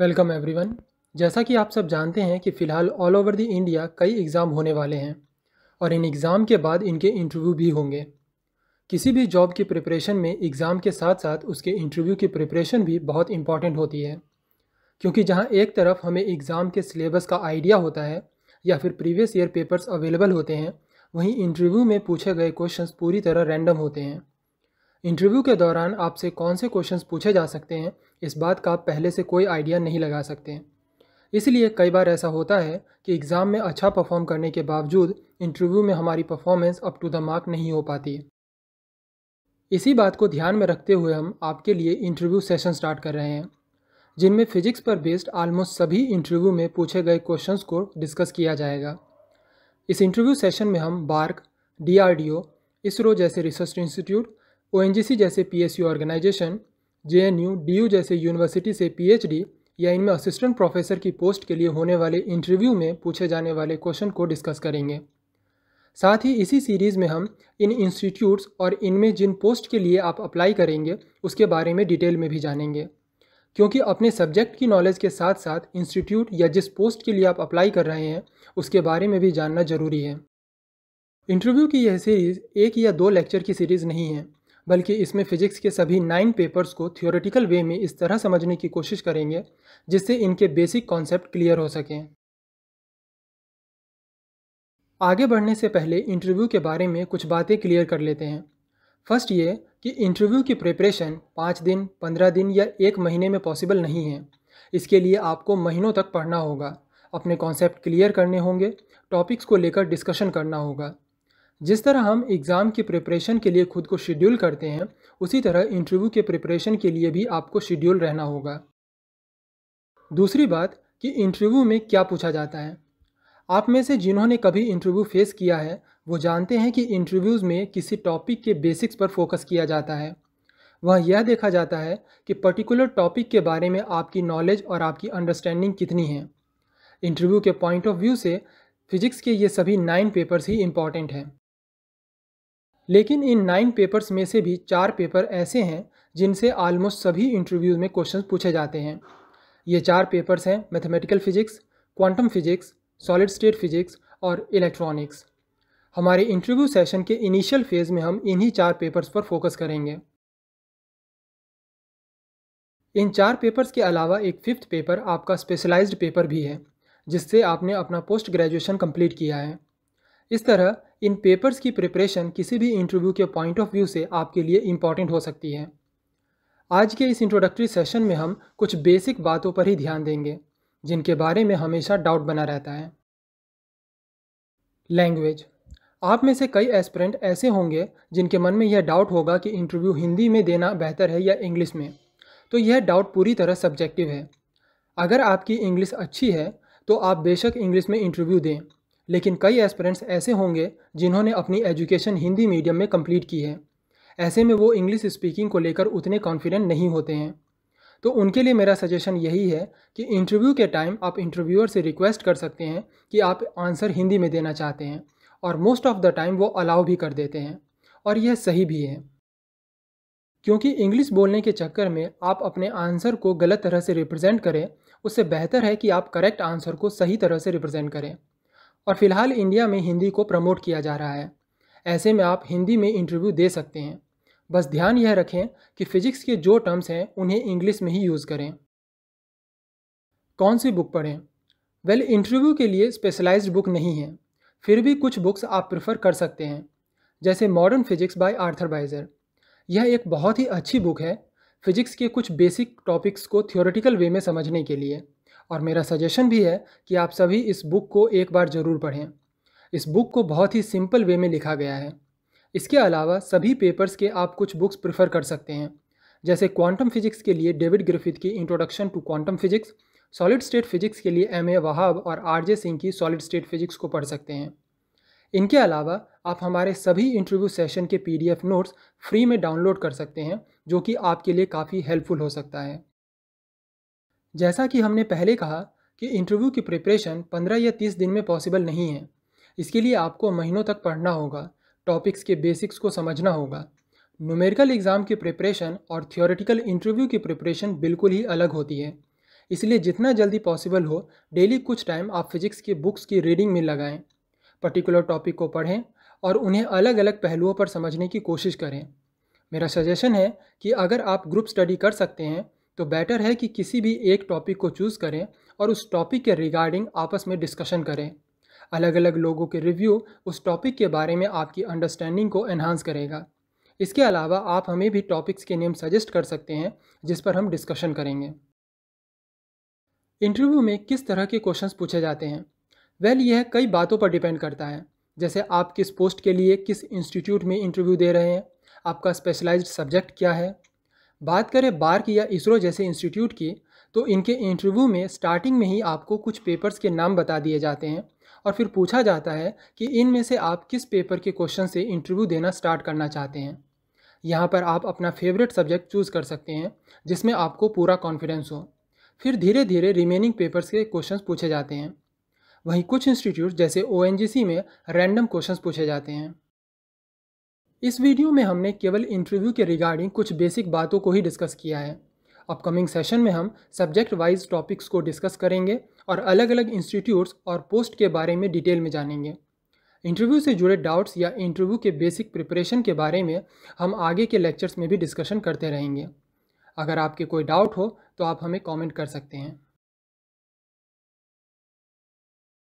welcome everyone जैसा कि आप सब जानते हैं कि फ़िलहाल ऑल ओवर द इंडिया कई एग्ज़ाम होने वाले हैं और इन एग्ज़ाम के बाद इनके इंटरव्यू भी होंगे किसी भी जॉब की प्रिपरेशन में एग्ज़ाम के साथ साथ उसके इंटरव्यू की प्रिपरेशन भी बहुत इंपॉर्टेंट होती है क्योंकि जहाँ एक तरफ हमें एग्ज़ाम के सिलेबस का आइडिया होता है या फिर प्रीवियस ईयर पेपर्स अवेलेबल होते हैं वहीं इंटरव्यू में पूछे गए क्वेश्चंस पूरी तरह रैंडम होते हैं इंटरव्यू के दौरान आपसे कौन से क्वेश्चंस पूछे जा सकते हैं इस बात का आप पहले से कोई आइडिया नहीं लगा सकते हैं इसलिए कई बार ऐसा होता है कि एग्ज़ाम में अच्छा परफॉर्म करने के बावजूद इंटरव्यू में हमारी performance up to the mark नहीं हो पाती इसी बात को ध्यान में रखते हुए हम आपके लिए इंटरव्यू सेशन स्टार्ट कर रहे हैं जिनमें फिजिक्स पर बेस्ड आलमोस्ट सभी इंटरव्यू में पूछे गए क्वेश्चंस को डिस्कस किया जाएगा इस इंटरव्यू सेशन में हम बार्क डीआरडीओ इसरो जैसे रिसर्च इंस्टीट्यूट ओएनजीसी जैसे पीएसयू ऑर्गेनाइजेशन जेएनयू डीयू जैसे यूनिवर्सिटी से पीएचडी या इनमें असिस्टेंट प्रोफेसर की पोस्ट के लिए होने वाले इंटरव्यू में पूछे जाने वाले क्वेश्चन को डिस्कस करेंगे साथ ही इसी सीरीज़ में हम इन इंस्टीट्यूट्स और इनमें जिन पोस्ट के लिए आप अप्लाई करेंगे उसके बारे में डिटेल में भी जानेंगे क्योंकि अपने सब्जेक्ट की नॉलेज के साथ साथ इंस्टीट्यूट या जिस पोस्ट के लिए आप अप्लाई कर रहे हैं उसके बारे में भी जानना जरूरी है इंटरव्यू की यह सीरीज़ एक या दो लेक्चर की सीरीज़ नहीं है बल्कि इसमें फिजिक्स के सभी नाइन पेपर्स को थियोरेटिकल वे में इस तरह समझने की कोशिश करेंगे जिससे इनके बेसिक कॉन्सेप्ट क्लियर हो सकें आगे बढ़ने से पहले इंटरव्यू के बारे में कुछ बातें क्लियर कर लेते हैं फर्स्ट ये कि इंटरव्यू की प्रिपरेशन पाँच दिन पंद्रह दिन या एक महीने में पॉसिबल नहीं है इसके लिए आपको महीनों तक पढ़ना होगा अपने कॉन्सेप्ट क्लियर करने होंगे टॉपिक्स को लेकर डिस्कशन करना होगा जिस तरह हम एग्ज़ाम के प्रिपरेशन के लिए खुद को शेड्यूल करते हैं उसी तरह इंटरव्यू के प्रिपरेशन के लिए भी आपको शेड्यूल रहना होगा दूसरी बात कि इंटरव्यू में क्या पूछा जाता है आप में से जिन्होंने कभी इंटरव्यू फेस किया है वो जानते हैं कि इंटरव्यूज़ में किसी टॉपिक के बेसिक्स पर फोकस किया जाता है वह यह देखा जाता है कि पर्टिकुलर टॉपिक के बारे में आपकी नॉलेज और आपकी अंडरस्टैंडिंग कितनी है इंटरव्यू के पॉइंट ऑफ व्यू से फिजिक्स के ये सभी नाइन पेपर्स ही इम्पॉर्टेंट हैं लेकिन इन नाइन पेपर्स में से भी चार पेपर ऐसे हैं जिनसे आलमोस्ट सभी इंटरव्यूज में क्वेश्चन पूछे जाते हैं ये चार पेपर्स हैं mathematical physics quantum physics solid state physics और इलेक्ट्रॉनिक्स हमारे इंटरव्यू सेशन के इनिशियल फेज़ में हम इन्हीं चार पेपर्स पर फोकस करेंगे इन चार पेपर्स के अलावा एक फिफ्थ पेपर आपका स्पेशलाइज्ड पेपर भी है जिससे आपने अपना पोस्ट ग्रेजुएशन कंप्लीट किया है इस तरह इन पेपर्स की प्रिपरेशन किसी भी इंटरव्यू के पॉइंट ऑफ व्यू से आपके लिए इम्पॉर्टेंट हो सकती है आज के इस इंट्रोडक्टरी सेशन में हम कुछ बेसिक बातों पर ही ध्यान देंगे जिनके बारे में हमेशा डाउट बना रहता है लैंग्वेज आप में से कई एस्पिरेंट ऐसे होंगे जिनके मन में यह डाउट होगा कि इंटरव्यू हिंदी में देना बेहतर है या इंग्लिश में तो यह डाउट पूरी तरह सब्जेक्टिव है अगर आपकी इंग्लिश अच्छी है तो आप बेशक इंग्लिश में इंटरव्यू दें लेकिन कई एस्पिरेंट्स ऐसे होंगे जिन्होंने अपनी एजुकेशन हिंदी मीडियम में कंप्लीट की है ऐसे में वो इंग्लिश स्पीकिंग को लेकर उतने कॉन्फिडेंट नहीं होते हैं तो उनके लिए मेरा सजेशन यही है कि इंटरव्यू के टाइम आप इंटरव्यूअर से रिक्वेस्ट कर सकते हैं कि आप आंसर हिंदी में देना चाहते हैं और मोस्ट ऑफ द टाइम वो अलाउ भी कर देते हैं और यह सही भी है क्योंकि इंग्लिश बोलने के चक्कर में आप अपने आंसर को गलत तरह से रिप्रेजेंट करें उससे बेहतर है कि आप करेक्ट आंसर को सही तरह से रिप्रेजेंट करें और फिलहाल इंडिया में हिंदी को प्रमोट किया जा रहा है ऐसे में आप हिंदी में इंटरव्यू दे सकते हैं बस ध्यान यह रखें कि फिजिक्स के जो टर्म्स हैं उन्हें इंग्लिश में ही यूज़ करें कौन सी बुक पढ़ें वेल इंटरव्यू के लिए स्पेशलाइज्ड बुक नहीं है फिर भी कुछ बुक्स आप प्रेफर कर सकते हैं जैसे modern physics by Arthur Beiser यह एक बहुत ही अच्छी बुक है फिजिक्स के कुछ बेसिक टॉपिक्स को थियोरेटिकल वे में समझने के लिए और मेरा सजेशन भी है कि आप सभी इस बुक को एक बार ज़रूर पढ़ें इस बुक को बहुत ही सिंपल वे में लिखा गया है इसके अलावा सभी पेपर्स के आप कुछ बुक्स प्रिफर कर सकते हैं जैसे क्वांटम फिजिक्स के लिए डेविड ग्रिफिथ की introduction to quantum physics solid state physics के लिए एम ए वहाब और आर जे सिंह की सॉलिड स्टेट फिजिक्स को पढ़ सकते हैं इनके अलावा आप हमारे सभी इंटरव्यू सेशन के पीडीएफ नोट्स फ्री में डाउनलोड कर सकते हैं जो कि आपके लिए काफ़ी हेल्पफुल हो सकता है जैसा कि हमने पहले कहा कि इंटरव्यू की प्रिपरेशन 15 या 30 दिन में पॉसिबल नहीं है इसके लिए आपको महीनों तक पढ़ना होगा टॉपिक्स के बेसिक्स को समझना होगा न्यूमेरिकल एग्ज़ाम की प्रिपरेशन और थियोरेटिकल इंटरव्यू की प्रिपरेशन बिल्कुल ही अलग होती है इसलिए जितना जल्दी पॉसिबल हो डेली कुछ टाइम आप फिजिक्स की बुक्स की रीडिंग में लगाएं पर्टिकुलर टॉपिक को पढ़ें और उन्हें अलग अलग पहलुओं पर समझने की कोशिश करें मेरा सजेशन है कि अगर आप ग्रुप स्टडी कर सकते हैं तो बेटर है कि किसी भी एक टॉपिक को चूज़ करें और उस टॉपिक के रिगार्डिंग आपस में डिस्कशन करें अलग अलग लोगों के रिव्यू उस टॉपिक के बारे में आपकी अंडरस्टैंडिंग को एनहांस करेगा इसके अलावा आप हमें भी टॉपिक्स के नेम सजेस्ट कर सकते हैं जिस पर हम डिस्कशन करेंगे इंटरव्यू में किस तरह के क्वेश्चंस पूछे जाते हैं वेल यह कई बातों पर डिपेंड करता है जैसे आप किस पोस्ट के लिए किस इंस्टीट्यूट में इंटरव्यू दे रहे हैं आपका स्पेशलाइज्ड सब्जेक्ट क्या है बात करें बार्क या इसरो जैसे इंस्टीट्यूट की तो इनके इंटरव्यू में स्टार्टिंग में ही आपको कुछ पेपर्स के नाम बता दिए जाते हैं और फिर पूछा जाता है कि इनमें से आप किस पेपर के क्वेश्चन से इंटरव्यू देना स्टार्ट करना चाहते हैं यहाँ पर आप अपना फेवरेट सब्जेक्ट चूज़ कर सकते हैं जिसमें आपको पूरा कॉन्फिडेंस हो फिर धीरे धीरे रिमेनिंग पेपर्स के क्वेश्चंस पूछे जाते हैं वहीं कुछ इंस्टीट्यूट जैसे ओ में रैंडम क्वेश्चंस पूछे जाते हैं इस वीडियो में हमने केवल इंटरव्यू के रिगार्डिंग कुछ बेसिक बातों को ही डिस्कस किया है अपकमिंग सेशन में हम सब्जेक्ट वाइज टॉपिक्स को डिस्कस करेंगे और अलग अलग इंस्टीट्यूट्स और पोस्ट के बारे में डिटेल में जानेंगे इंटरव्यू से जुड़े डाउट्स या इंटरव्यू के बेसिक प्रिपरेशन के बारे में हम आगे के लेक्चर्स में भी डिस्कशन करते रहेंगे अगर आपके कोई डाउट हो तो आप हमें कॉमेंट कर सकते हैं